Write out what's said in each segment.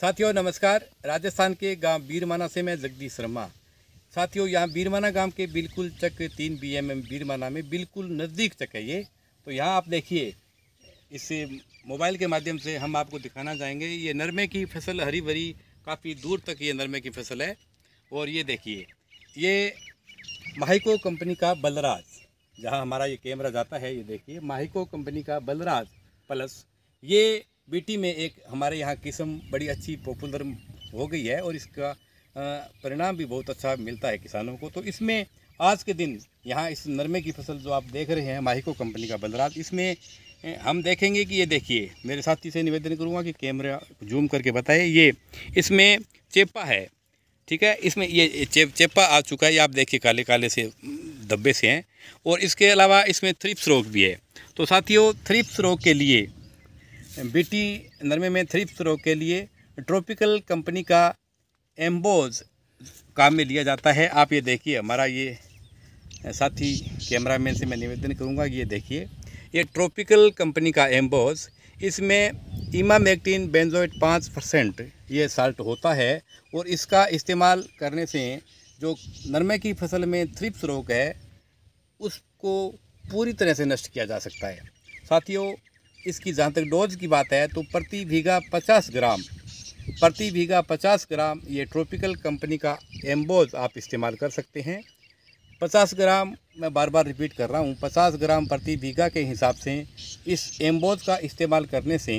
साथियों नमस्कार राजस्थान के गांव बीरमाना से मैं जगदीश शर्मा साथियों यहाँ बीरमाना गांव के बिल्कुल चक तीन बी एम एम बीरमाना में बिल्कुल नज़दीक चक है ये तो यहाँ आप देखिए इस मोबाइल के माध्यम से हम आपको दिखाना चाहेंगे ये नरमे की फसल हरी भरी काफ़ी दूर तक ये नरमे की फसल है और ये देखिए ये माहिको कंपनी का बलराज जहाँ हमारा ये कैमरा जाता है ये देखिए माहिको कंपनी का बलराज प्लस ये बीटी में एक हमारे यहाँ किस्म बड़ी अच्छी पॉपुलर हो गई है और इसका परिणाम भी बहुत अच्छा मिलता है किसानों को तो इसमें आज के दिन यहाँ इस नरमे की फसल जो आप देख रहे हैं माहिको कंपनी का बंदराज इसमें हम देखेंगे कि ये देखिए मेरे साथी से निवेदन करूँगा कि कैमरा जूम करके बताए ये इसमें चेपा है ठीक है इसमें ये चे, चेपा आ चुका है ये आप देखिए काले काले से धब्बे से हैं और इसके अलावा इसमें थ्रिप्स रोग भी है तो साथियों थ्रिप्स रोग के लिए बीटी नरमे में थ्रिप्स रोग के लिए ट्रॉपिकल कंपनी का एम्बोज काम में लिया जाता है आप ये देखिए हमारा ये साथी कैमरामैन से मैं निवेदन करूँगा ये देखिए ये ट्रॉपिकल कंपनी का एम्बोज इसमें इमामेक्टिन बेंजोइट पाँच परसेंट ये साल्ट होता है और इसका इस्तेमाल करने से जो नरमे की फसल में थ्रिप्स रोग है उसको पूरी तरह से नष्ट किया जा सकता है साथियों इसकी जहाँ तक डोज की बात है तो प्रति बीघा पचास ग्राम प्रति बीघा पचास ग्राम ये ट्रॉपिकल कंपनी का एम्बोज आप इस्तेमाल कर सकते हैं पचास ग्राम मैं बार बार रिपीट कर रहा हूँ पचास ग्राम प्रति बीघा के हिसाब से इस एम्बोज का इस्तेमाल करने से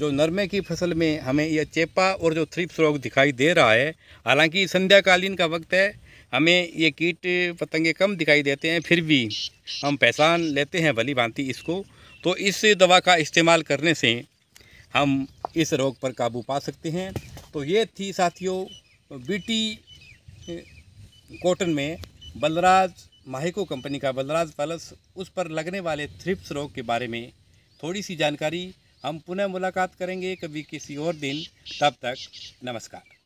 जो नरमे की फसल में हमें यह चेपा और जो थ्रिप्स रोग दिखाई दे रहा है हालांकि संध्याकालीन का वक्त है हमें ये कीट पतंगे कम दिखाई देते हैं फिर भी हम पहचान लेते हैं भली भांति इसको तो इस दवा का इस्तेमाल करने से हम इस रोग पर काबू पा सकते हैं तो ये थी साथियों बीटी कॉटन में बलराज माहिको कंपनी का बलराज पैलस उस पर लगने वाले थ्रिप्स रोग के बारे में थोड़ी सी जानकारी हम पुनः मुलाकात करेंगे कभी किसी और दिन तब तक नमस्कार